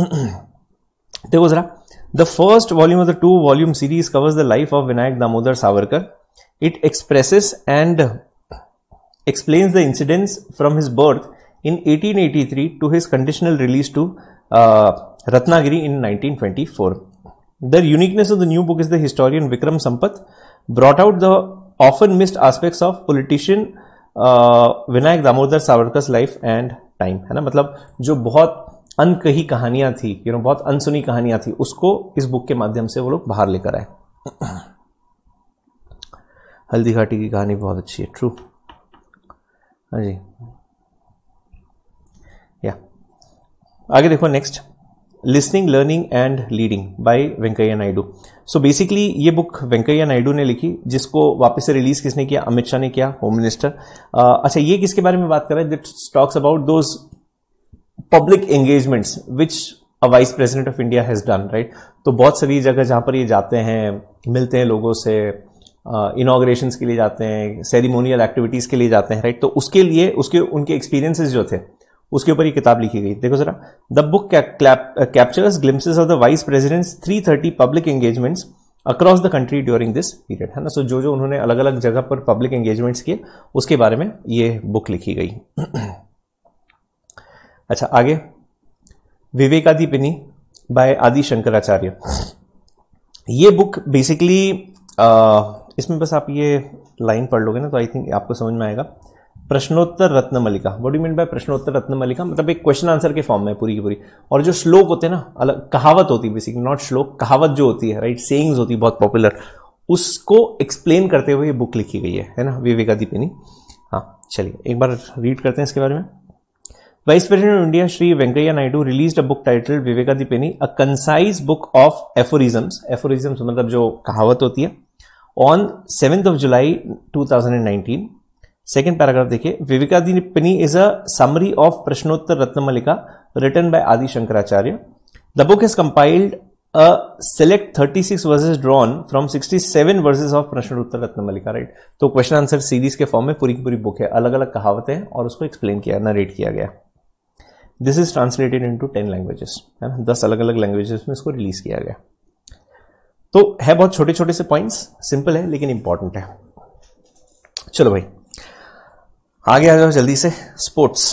देखो जरा the first volume of the two volume series covers the life of Vinayak Damodar Savarkar it expresses and explains the incidents from his birth in eighteen eighty three to his conditional release to Ratnagiri in nineteen twenty four The uniqueness of the new book is the historian Vikram Sampath brought out the often missed aspects of politician uh, Vinayak Damodar Savarkar's life and time है ना मतलब जो बहुत अनकही कहानियां थी you you know know, बहुत अनसुनी कहानियां थी उसको इस बुक के माध्यम से वो लोग बाहर लेकर आए हल्दी घाटी की कहानी बहुत अच्छी है ट्रू हाँ जी या आगे देखो next listening learning and leading by Venkaiah Naidu so basically ये बुक वेंकैया नायडू ने लिखी जिसको वापस से रिलीज किसने किया अमित शाह ने किया होम मिनिस्टर uh, अच्छा ये किसके बारे में बात कर रहे हैं that talks about those public engagements which a vice president of India has done right तो बहुत सारी जगह जहां पर ये जाते हैं मिलते हैं लोगों से इनाग्रेशन uh, के लिए जाते हैं सेरिमोनियल एक्टिविटीज़ के लिए जाते हैं राइट तो उसके लिए उसके उनके एक्सपीरियंसेस जो थे उसके ऊपर ये किताब लिखी गई देखो जरा the book captures glimpses of the vice president's 330 public engagements across the country during this period है ना सो जो जो उन्होंने अलग अलग जगह पर पब्लिक एंगेजमेंट्स किए उसके बारे में ये बुक लिखी गई अच्छा आगे विवेकादिपिनी बाय आदि शंकराचार्य ये बुक बेसिकली uh, इसमें बस आप ये लाइन पढ़ लोगे ना तो आई थिंक आपको समझ में आएगा Prashnottara Ratnamalika what you mean by Prashnottara Ratnamalika मतलब एक क्वेश्चन आंसर के फॉर्म में पूरी की पूरी और जो श्लोक होते हैं ना अलग कहावत होती है बेसिकली नॉट श्लोक कहावत जो होती है राइट सेइंग्स होती है बहुत पॉपुलर उसको एक्सप्लेन करते हुए ये बुक लिखी गई है है ना विवेकादीपिनी हाँ चलिए एक बार रीड करते हैं इसके बारे में vice president of India Shri Venkaiah Naidu release a book title Vivekadeepini a concise book of aphorisms aphorisms मतलब जो कहावत होती है on seventh of July nineteen second paragraph देखिए Vivekadeepini is a summary of Prashnottara Ratnamalika written by Adi Shankaracharya the book is compiled a select 36 verses drawn from 67 verses of Prashnottara Ratnamalika right तो question answer series के form में पूरी की पूरी बुक है अलग अलग कहावतें हैं और उसको एक्सप्लेन किया नरेट किया गया this is translated into ten languages है ना दस अलग अलग लैंग्वेजेस में इसको रिलीज किया गया तो है बहुत छोटे छोटे से पॉइंट्स सिंपल है लेकिन इंपॉर्टेंट है चलो भाई आगे आ जाओ जल्दी से स्पोर्ट्स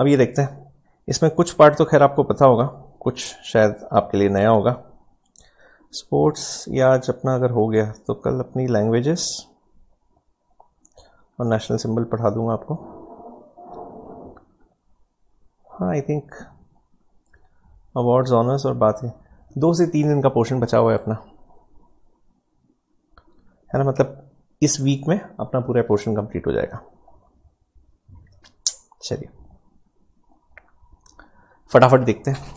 अब ये देखते हैं इसमें कुछ पार्ट तो खैर आपको पता होगा कुछ शायद आपके लिए नया होगा स्पोर्ट्स या आज अपना अगर हो गया तो कल अपनी लैंग्वेजेस और नेशनल सिंबल पढ़ा दूंगा आपको हाँ आई थिंक अवार्ड्स ऑनर्स और बात है दो से तीन दिन का पोर्शन बचा हुआ है अपना है ना मतलब इस वीक में अपना पूरा पोर्शन कंप्लीट हो जाएगा चलिए फटाफट देखते हैं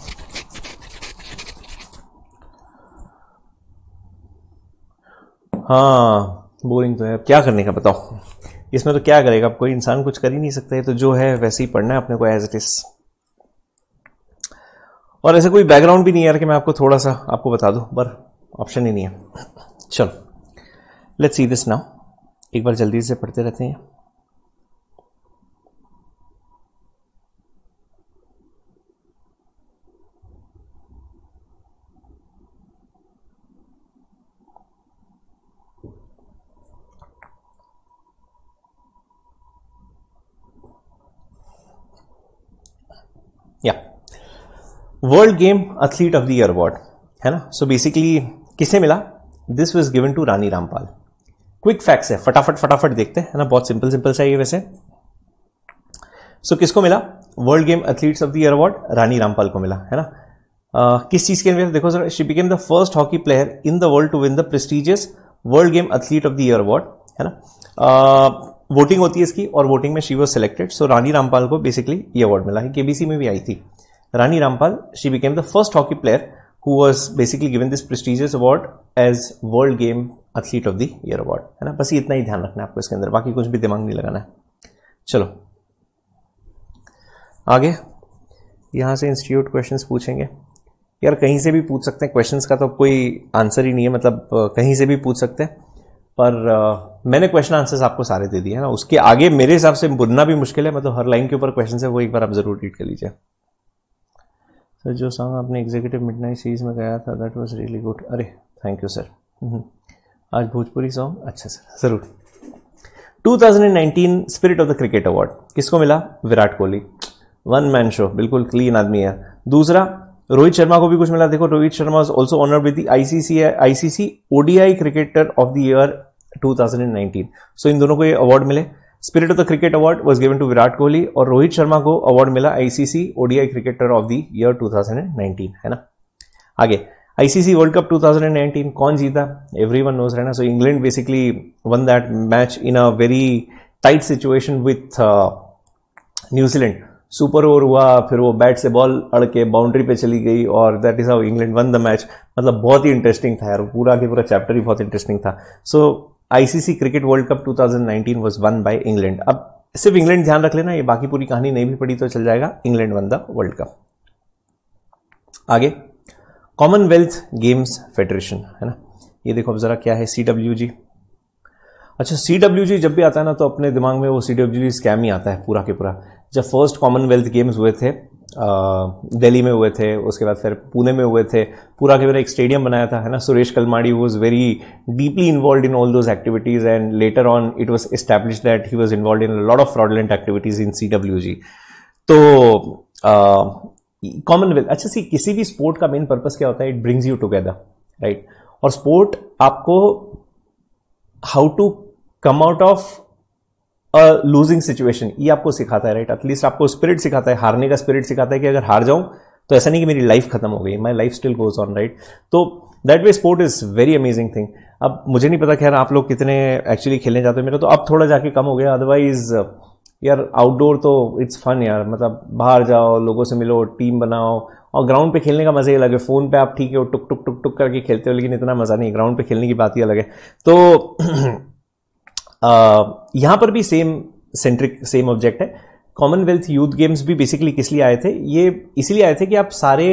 हाँ बोरिंग तो है अब क्या करने का बताओ इसमें तो क्या करेगा अब कोई इंसान कुछ कर ही नहीं सकता है तो जो है वैसे ही पढ़ना है अपने को एज इट इज और ऐसे कोई बैकग्राउंड भी नहीं यार कि मैं आपको थोड़ा सा आपको बता दूं पर ऑप्शन ही नहीं है चलो लेट्स सी दिस नाउ एक बार जल्दी से पढ़ते रहते हैं या world game athlete of the year award है ना सो बेसिकली किसे मिला this was given to Rani Rampal quick facts है फटाफट फटाफट देखते हैं ना बहुत सिंपल सिंपल सा ये वैसे सो so, किसको मिला world game athletes of the year award Rani Rampal को मिला है ना uh, किस चीज़ के लिए देखो sir she became the first hockey player in the world to win the prestigious world game athlete of the year award है ना uh, वोटिंग होती है इसकी और वोटिंग में she was selected so Rani Rampal को बेसिकली ये अवार्ड मिला है केबीसी में भी आई थी Rani Rampal she became the first hockey player who was basically given this prestigious award as world game athlete of the year award है ना बस ये इतना ही ध्यान रखना है आपको इसके अंदर बाकी कुछ भी दिमाग नहीं लगाना है चलो आगे यहाँ से इंस्टीट्यूट क्वेश्चंस पूछेंगे यार कहीं से भी पूछ सकते हैं क्वेश्चंस का तो कोई आंसर ही नहीं है मतलब कहीं से भी पूछ सकते हैं पर आ, मैंने क्वेश्चन आंसर्स आपको सारे दे दिए है ना उसके आगे मेरे हिसाब से बुनना भी मुश्किल है मतलब हर लाइन के ऊपर क्वेश्चन है वो एक बार आप ज़रूर रीड कर लीजिए सर जो सॉन्ग आपने एग्जीक्यूटिव मिडनाइट सीरीज़ में गाया था दैट वॉज रियली गुड अरे थैंक यू सर आज भोजपुरी सॉन्ग अच्छा सर ज़रूर 2019 spirit of the cricket award किसको मिला Virat Kohli one man show बिल्कुल क्लीन आदमी है दूसरा रोहित शर्मा को भी कुछ मिला देखो Rohit Sharma also honour with ICC ICC ODI cricketer of the year 2019 so so, इन दोनों को ये अवार्ड मिले spirit of the cricket award was given to Virat Kohli और रोहित शर्मा को अवार्ड मिला ICC ODI cricketer of the year 2019 है ना आगे आईसीसी वर्ल्ड कप 2019 कौन जीता एवरी वन नोज रहना so England basically won that match in a very tight situation with New Zealand super over हुआ फिर वो बैट से बॉल अड़के बाउंड्री पे चली गई और that is how England won the match मतलब बहुत ही इंटरेस्टिंग था यार पूरा के पूरा चैप्टर ही बहुत इंटरेस्टिंग था so so, ICC cricket world cup 2019 was won by England अब सिर्फ इंग्लैंड ध्यान रख लेना ये बाकी पूरी कहानी नहीं भी पड़ी तो चल जाएगा England won the world cup आगे कॉमनवेल्थ गेम्स फेडरेशन है ना ये देखो अब जरा क्या है सी डब्ल्यू जी अच्छा सी डब्ल्यू जी जब भी आता है ना तो अपने दिमाग में वो सी डब्ल्यू जी स्कैम ही आता है पूरा के पूरा जब फर्स्ट कॉमनवेल्थ गेम्स हुए थे दिल्ली में हुए थे उसके बाद फिर पुणे में हुए थे पूरा के मेरा एक स्टेडियम बनाया था है ना Suresh Kalmadi was very deeply involve in all those activities and later on it was establish that he was involve in lot of fraudulent activities in C W G तो कॉमनवेल्थ अच्छा सी किसी भी स्पोर्ट का मेन पर्पज़ क्या होता है it brings you together right और sport आपको how to come out of a losing situation ये आपको सिखाता है राइट एटलीस्ट आपको स्पिरिट सिखाता है हारने का स्पिरिट सिखाता है कि अगर हार जाऊं तो ऐसा नहीं कि मेरी लाइफ खत्म हो गई my life still goes on right तो that way sport is very amazing thing अब मुझे नहीं पता खैर आप लोग कितने एक्चुअली खेलने जाते हो मेरा तो अब थोड़ा जाके कम हो गया अदरवाइज यार आउटडोर तो इट्स फन यार मतलब बाहर जाओ लोगों से मिलो टीम बनाओ और ग्राउंड पे खेलने का मज़ा ही अलग है फ़ोन पे आप ठीक है टुक टुक टुक टुक करके खेलते हो लेकिन इतना मज़ा नहीं ग्राउंड पे खेलने की बात ही अलग है तो यहां पर भी सेम सेंट्रिक सेम ऑब्जेक्ट है कॉमनवेल्थ यूथ गेम्स भी बेसिकली किस लिए आए थे ये इसलिए आए थे कि आप सारे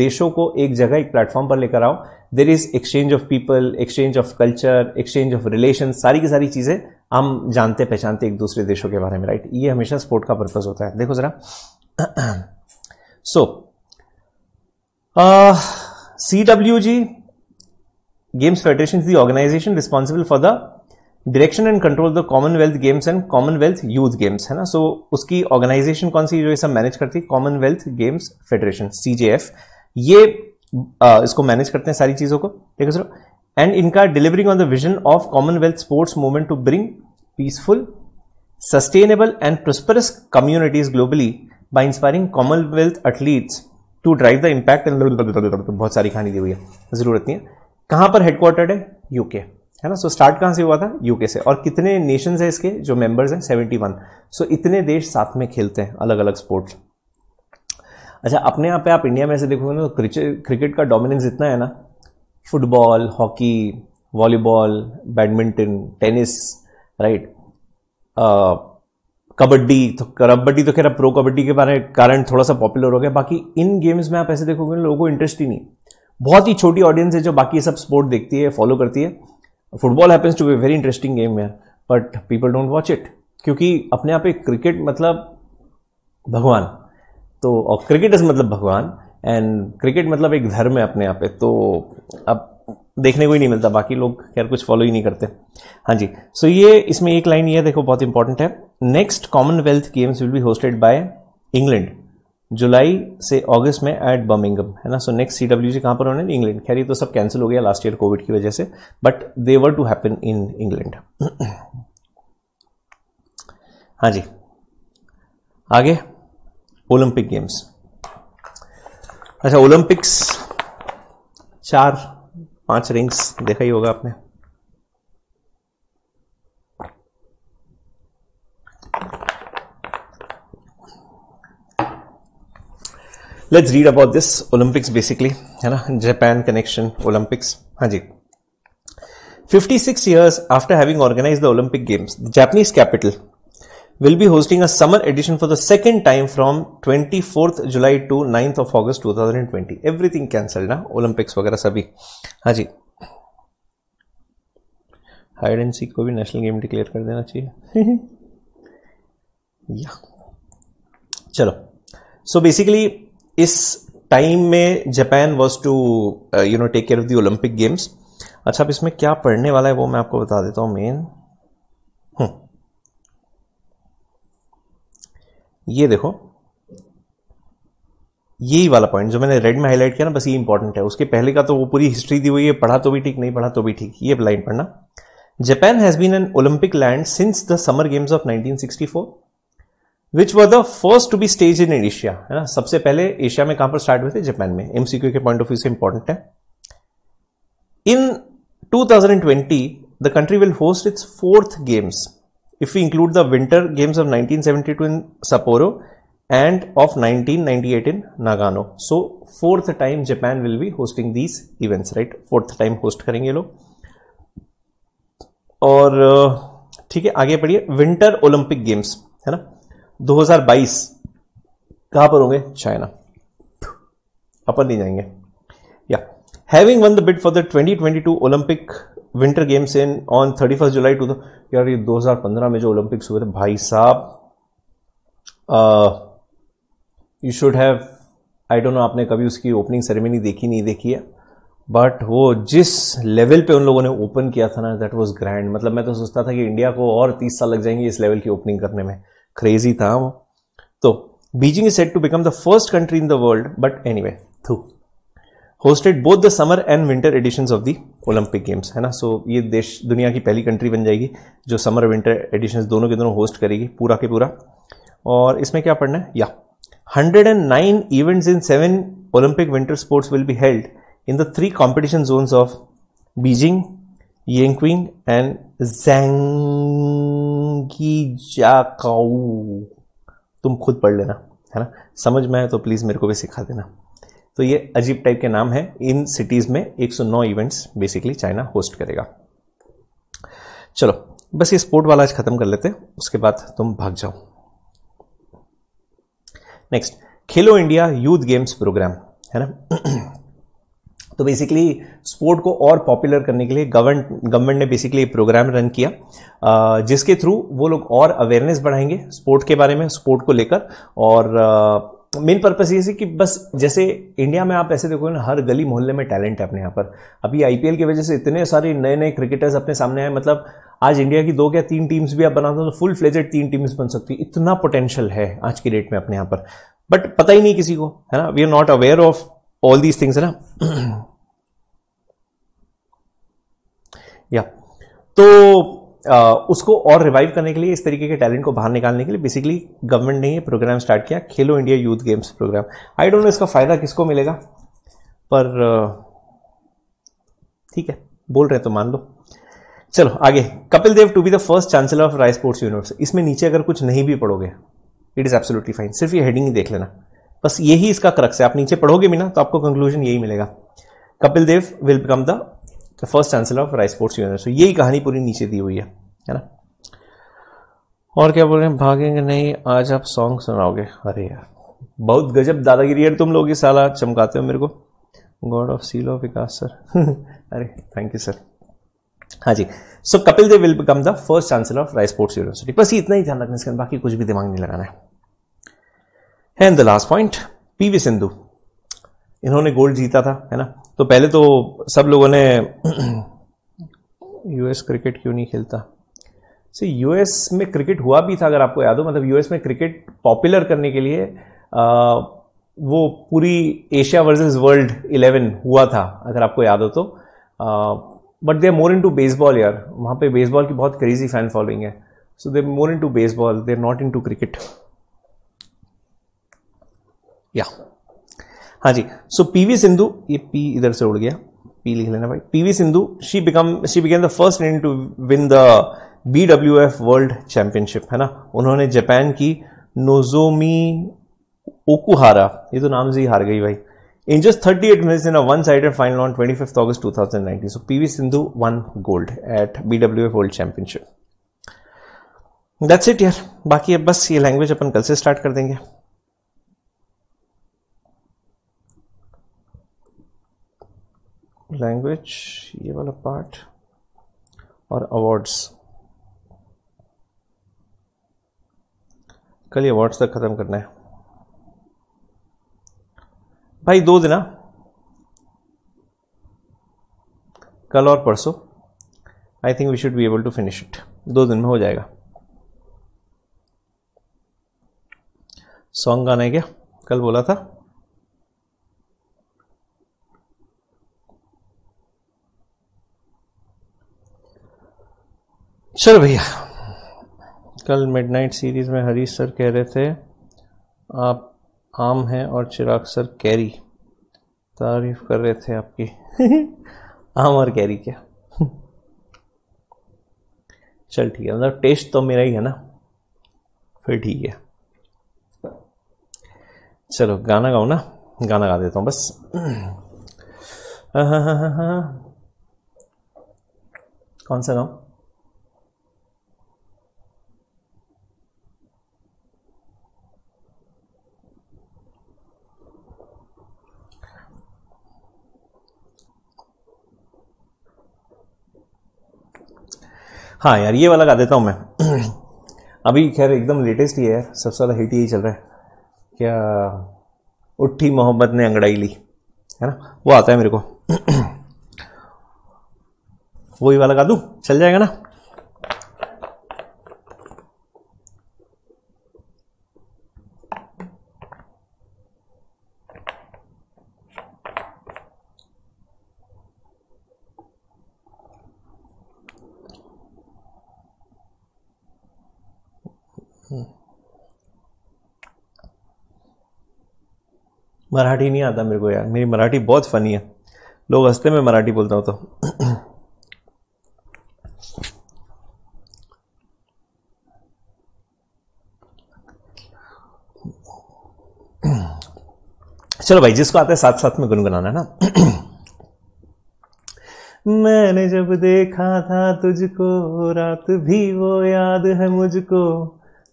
देशों को एक जगह एक प्लेटफॉर्म पर लेकर आओ there is exchange of people exchange of culture exchange of relation सारी की सारी चीज़ें हम जानते पहचानते एक दूसरे देशों के बारे में राइट ये हमेशा स्पोर्ट का पर्पज होता है देखो ज़रा so C W G games federation is the organisation responsible for the direction and control the Commonwealth games and Commonwealth youth games है ना सो so, उसकी ऑर्गेनाइजेशन कौन सी जो ये सब मैनेज करती है कॉमनवेल्थ गेम्स फेडरेशन सीजेएफ ये आ, इसको मैनेज करते हैं सारी चीज़ों को ठीक है सर एंड इनका delivering on the vision of Commonwealth sports movement to bring peaceful sustainable and prosperous communities globally by inspiring Commonwealth athletes to drive the impact and बहुत सारी कहानी दी हुई है जरूरत नहीं है कहां पर हेडक्वार्टर्ड है यूके है ना सो स्टार्ट कहां से हुआ था यूके से और कितने नेशंस है इसके जो मेंबर्स हैं 71 सो so, इतने देश साथ में खेलते हैं अलग अलग स्पोर्ट्स अच्छा अपने यहाँ पे आप इंडिया में ऐसे देखोगे ना तो क्रिकेट का डोमिनेंस इतना है ना football hockey volleyball badminton tennis right kabaddi तो कबड्डी तो खैर प्रो कबड्डी के बारे कारण थोड़ा सा पॉपुलर हो गया बाकी इन गेम्स में आप ऐसे देखोगे लोगों को इंटरेस्ट ही नहीं बहुत ही छोटी ऑडियंस है जो बाकी सब स्पोर्ट देखती है फॉलो करती है football happens to be very interesting game यार but people don't watch it क्योंकि अपने आप एक क्रिकेट मतलब भगवान तो और क्रिकेट इज मतलब भगवान एंड क्रिकेट मतलब एक धर्म है अपने आप पे तो अब देखने को ही नहीं मिलता बाकी लोग खैर कुछ फॉलो ही नहीं करते हाँ जी सो so ये इसमें एक लाइन ये देखो बहुत इंपॉर्टेंट है next Commonwealth games will be hosted by England जुलाई से अगस्त में एट बर्मिंगम है ना सो नेक्स्ट सी डब्ल्यू जी कहाँ पर होने इंग्लैंड खैर ये तो सब कैंसिल हो गया लास्ट ईयर कोविड की वजह से but they were to happen in England हाँ जी आगे ओलंपिक गेम्स अच्छा ओलंपिक्स चार पांच रिंग्स देखा ही होगा आपने let's read about this Olympics basically है ना जापान कनेक्शन ओलंपिक्स हाँ जी 56 years after having organized the Olympic Games, the Japanese capital will be hosting a summer edition for the second time from 24th July to 9th of August 2020. Everything cancelled, na? Olympics वगैरह सभी हाँ जी hide and seek को भी national game declare कर देना चाहिए या चलो सो बेसिकली इस टाइम में Japan was to you know take care of the Olympic games अच्छा अब इसमें क्या पढ़ने वाला है वो मैं आपको बता देता हूं मेन hmm. ये देखो यही वाला पॉइंट जो मैंने रेड में हाईलाइट किया ना बस ये इंपॉर्टेंट है उसके पहले का तो वो पूरी हिस्ट्री दी हुई है पढ़ा तो भी ठीक नहीं पढ़ा तो भी ठीक ये लाइन पढ़ना Japan has been an Olympic land since the summer games of 1964 which was the first to be stage in Asia है ना सबसे पहले एशिया में कहां पर स्टार्ट हुए थे जापान में एमसीक्यू के पॉइंट ऑफ व्यू से इंपॉर्टेंट है in 2020 the country will host its fourth games if you include the winter games of nineteen two in Sapporo and of 1998 in Nagano so fourth time Japan will be hosting these events right fourth time host करेंगे लोग और ठीक है आगे पढ़िए winter Olympic games है ना 2022 कहां पर होंगे चाइना अपन नहीं जाएंगे या having won the bid for the 2022 Olympic winter games in on thirty first July two यार ये 2015 में जो ओलंपिक्स हुए थे भाई साहब you should have I don't know आपने कभी उसकी ओपनिंग सेरेमनी देखी नहीं देखी है बट वो जिस लेवल पे उन लोगों ने ओपन किया था ना दैट वाज ग्रैंड मतलब मैं तो सोचता था कि इंडिया को और 30 साल लग जाएंगे इस लेवल की ओपनिंग करने में क्रेजी था वो तो Beijing is set to become the first country in the world but anyway through hosted both the summer and winter edition of the Olympic games है ना सो so, ये देश दुनिया की पहली कंट्री बन जाएगी जो समर विंटर एडिशन दोनों के दोनों होस्ट करेगी पूरा के पूरा और इसमें क्या पढ़ना है या hundred and nine events in seven Olympic winter sports will be held in the three competition zones of Beijing Yanqing and Zhangjiakou तुम खुद पढ़ लेना है ना समझ में आए तो प्लीज़ मेरे को भी सिखा देना तो ये अजीब टाइप के नाम है इन सिटीज़ में 109 इवेंट्स बेसिकली चाइना होस्ट करेगा चलो बस ये स्पोर्ट वाला आज ख़त्म कर लेते हैं उसके बाद तुम भाग जाओ नेक्स्ट खेलो इंडिया यूथ गेम्स प्रोग्राम है ना तो बेसिकली स्पोर्ट को और पॉपुलर करने के लिए गवर्नमेंट गवर्नमेंट ने बेसिकली प्रोग्राम रन किया जिसके थ्रू वो लोग और अवेयरनेस बढ़ाएंगे स्पोर्ट के बारे में स्पोर्ट को लेकर और मेन पर्पस ये कि बस जैसे इंडिया में आप ऐसे देखो ना हर गली मोहल्ले में टैलेंट है अपने यहाँ पर अभी आईपीएल की वजह से इतने सारे नए नए क्रिकेटर्स अपने सामने आए मतलब आज इंडिया की दो या तीन टीम्स भी आप बनाते हो तो फुल फ्लेजेड तीन टीम्स बन सकती है इतना पोटेंशियल है आज की डेट में अपने यहाँ पर बट पता ही नहीं किसी को है ना we are not aware of all these things है ना या तो आ, uh, उसको और रिवाइव करने के लिए इस तरीके के टैलेंट को बाहर निकालने के लिए बेसिकली गवर्नमेंट ने ये प्रोग्राम स्टार्ट किया Khelo India youth games program I don't know इसका फ़ायदा किसको मिलेगा पर uh, ठीक है बोल रहे हैं तो मान लो चलो आगे Kapil Dev to be the first chancellor of Rai sports university इसमें नीचे अगर कुछ नहीं भी पढ़ोगे इट इज़ एब्सोल्युटली फाइन सिर्फ ये हेडिंग ही देख लेना बस यही इसका क्रक्स है आप नीचे पढ़ोगे भी ना तो आपको कंक्लूजन यही मिलेगा Kapil Dev will become the first chancellor of rice sports university यही कहानी पूरी नीचे दी हुई है है ना और क्या बोल रहे हैं भागेंगे नहीं आज आप सॉन्ग सुनाओगे अरे यार बहुत गजब दादागिरी यार तुम लोग ये साला चमकाते हो मेरे को god of seal of Vikas sir अरे थैंक यू सर हाँ जी so Kapil Dev will become the first chancellor of rice sports university बस इतना ही ध्यान रखना इसके बाकी कुछ भी दिमाग नहीं लगाना है and the last point PV Sindhu इन्होंने गोल्ड जीता था है ना तो पहले तो सब लोगों ने यूएस क्रिकेट क्यों नहीं खेलता से यूएस में क्रिकेट हुआ भी था अगर आपको याद हो मतलब यूएस में क्रिकेट पॉपुलर करने के लिए आ, वो पूरी एशिया वर्सेस वर्ल्ड इलेवन हुआ था अगर आपको याद हो तो but they are more into baseball यार वहाँ पे बेसबॉल की बहुत क्रेजी फैन फॉलोइंग है so they more into baseball they are not into cricket या हाँ जी सो पीवी सिंधु ये पी इधर से उड़ गया पी लिख लेना भाई PV Sindhu she become she became the first Indian to win the B W F world championship है ना उन्होंने जापान की नोजोमी ओकुहारा ये तो नाम से ही हार गई भाई in just in just final on twenty fifth August two thousand nineteen so P V Sindhu won gold at B W F world championship that's it यार बाकी अब बस ये लैंग्वेज अपन कल से स्टार्ट कर देंगे लैंग्वेज ये वाला पार्ट और अवार्ड्स कल ये अवार्ड्स तक ख़त्म करना है भाई दो दिन हाँ। कल और परसों I think we should be able to finish it दो दिन में हो जाएगा सॉन्ग गाना है क्या कल बोला था चलो भैया कल मिडनाइट सीरीज़ में हरीश सर कह रहे थे आप आम हैं और चिराग सर कैरी तारीफ कर रहे थे आपकी आम और कैरी क्या चल ठीक है मतलब टेस्ट तो मेरा ही है ना फिर ठीक है चलो गाना गाओ ना गाना गा देता हूँ बस हाँ हाँ कौन सा गाँव हाँ यार ये वाला गा देता हूँ मैं अभी खैर एकदम लेटेस्ट ही है यार सबसे ज़्यादा हिट यही चल रहा है क्या उठी मोहब्बत ने अंगड़ाई ली है ना वो आता है मेरे को वही वाला गा दूँ चल जाएगा ना मराठी नहीं आता मेरे को यार मेरी मराठी बहुत फ़नी है लोग हंसते में मराठी बोलता हूँ तो चलो भाई जिसको आता है साथ साथ में गुनगुनाना ना मैंने जब देखा था तुझको रात भी वो याद है मुझको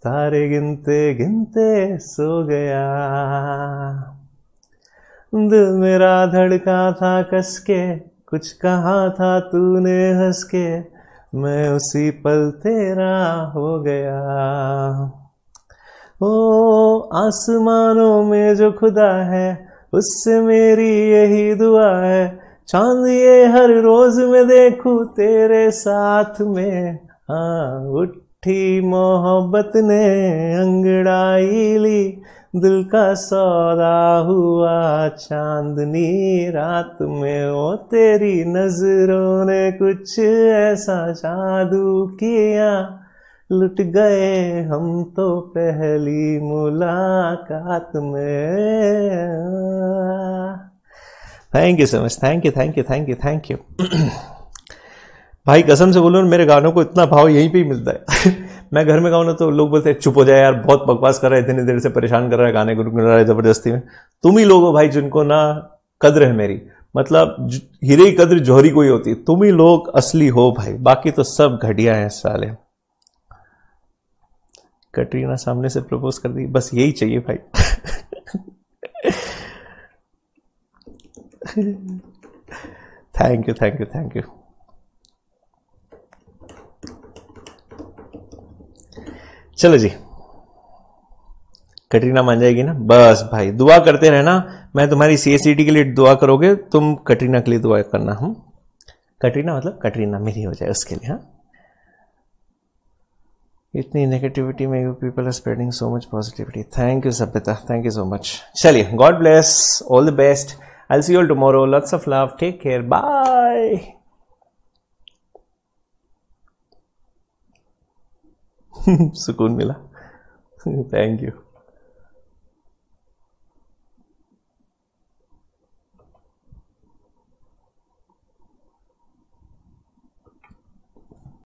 तारे गिनते गिनते सो गया दिल मेरा धड़का था कसके कुछ कहा था तूने हंस के मैं उसी पल तेरा हो गया ओ आसमानों में जो खुदा है उससे मेरी यही दुआ है चांद ये हर रोज में देखू तेरे साथ में हाँ उठी मोहब्बत ने अंगड़ाई ली दिल का सौदा हुआ चांदनी रात में ओ तेरी नजरों ने कुछ ऐसा जादू किया लुट गए हम तो पहली मुलाकात में thank you so much thank you thank you thank you thank you भाई कसम से बोलो मेरे गानों को इतना भाव यहीं पे ही मिलता है मैं घर में गाऊँ ना तो लोग बोलते चुप हो जाए यार बहुत बकवास कर रहा है इतनी देर से परेशान कर रहा है गाने गुनगुन रहा है ज़बरदस्ती में तुम ही लोग हो भाई जिनको ना कद्र है मेरी मतलब हीरे की कद्र जोहरी को ही होती तुम ही लोग असली हो भाई बाकी तो सब घटिया हैं साले कटरीना सामने से प्रपोज कर दी बस यही चाहिए भाई thank you thank you thank you चलो जी कटरीना मान जाएगी ना बस भाई दुआ करते रहना मैं तुम्हारी सी e के लिए दुआ करोगे तुम कटरीना के लिए दुआ करना हम कटरीना मतलब कटरीना मेरी हो जाए उसके लिए हाँ इतनी नेगेटिविटी में you people are spreading so much positivity thank you Sabhyata thank you so much चलिए god bless all the best I see all tomorrow lots of love take care bye सुकून मिला थैंक यू